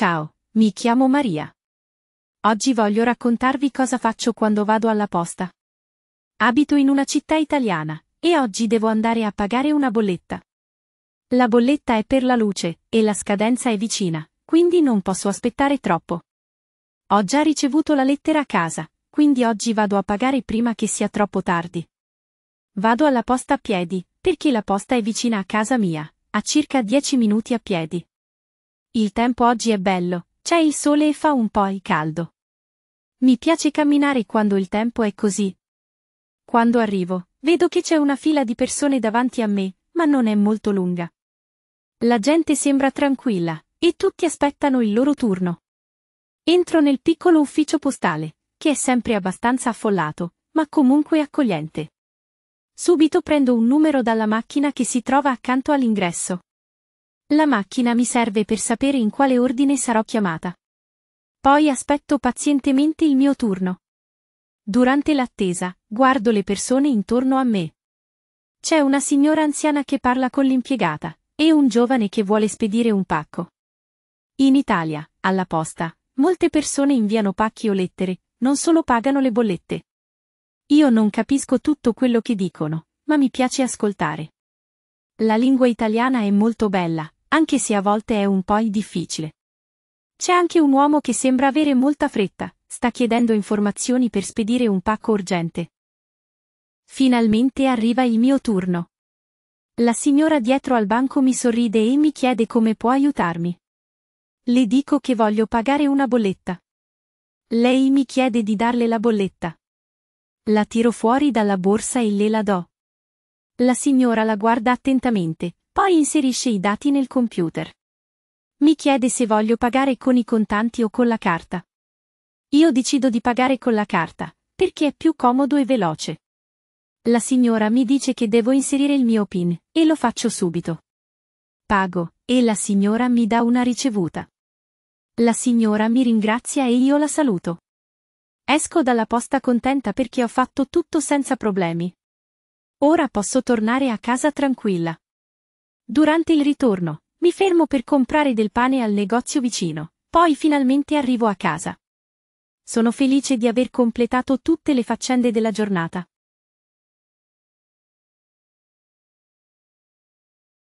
Ciao, mi chiamo Maria. Oggi voglio raccontarvi cosa faccio quando vado alla posta. Abito in una città italiana, e oggi devo andare a pagare una bolletta. La bolletta è per la luce, e la scadenza è vicina, quindi non posso aspettare troppo. Ho già ricevuto la lettera a casa, quindi oggi vado a pagare prima che sia troppo tardi. Vado alla posta a piedi, perché la posta è vicina a casa mia, a circa 10 minuti a piedi. Il tempo oggi è bello, c'è il sole e fa un po' il caldo. Mi piace camminare quando il tempo è così. Quando arrivo, vedo che c'è una fila di persone davanti a me, ma non è molto lunga. La gente sembra tranquilla, e tutti aspettano il loro turno. Entro nel piccolo ufficio postale, che è sempre abbastanza affollato, ma comunque accogliente. Subito prendo un numero dalla macchina che si trova accanto all'ingresso. La macchina mi serve per sapere in quale ordine sarò chiamata. Poi aspetto pazientemente il mio turno. Durante l'attesa, guardo le persone intorno a me. C'è una signora anziana che parla con l'impiegata, e un giovane che vuole spedire un pacco. In Italia, alla posta, molte persone inviano pacchi o lettere, non solo pagano le bollette. Io non capisco tutto quello che dicono, ma mi piace ascoltare. La lingua italiana è molto bella, anche se a volte è un po' difficile. C'è anche un uomo che sembra avere molta fretta, sta chiedendo informazioni per spedire un pacco urgente. Finalmente arriva il mio turno. La signora dietro al banco mi sorride e mi chiede come può aiutarmi. Le dico che voglio pagare una bolletta. Lei mi chiede di darle la bolletta. La tiro fuori dalla borsa e le la do. La signora la guarda attentamente, poi inserisce i dati nel computer. Mi chiede se voglio pagare con i contanti o con la carta. Io decido di pagare con la carta, perché è più comodo e veloce. La signora mi dice che devo inserire il mio PIN, e lo faccio subito. Pago, e la signora mi dà una ricevuta. La signora mi ringrazia e io la saluto. Esco dalla posta contenta perché ho fatto tutto senza problemi. Ora posso tornare a casa tranquilla. Durante il ritorno, mi fermo per comprare del pane al negozio vicino, poi finalmente arrivo a casa. Sono felice di aver completato tutte le faccende della giornata.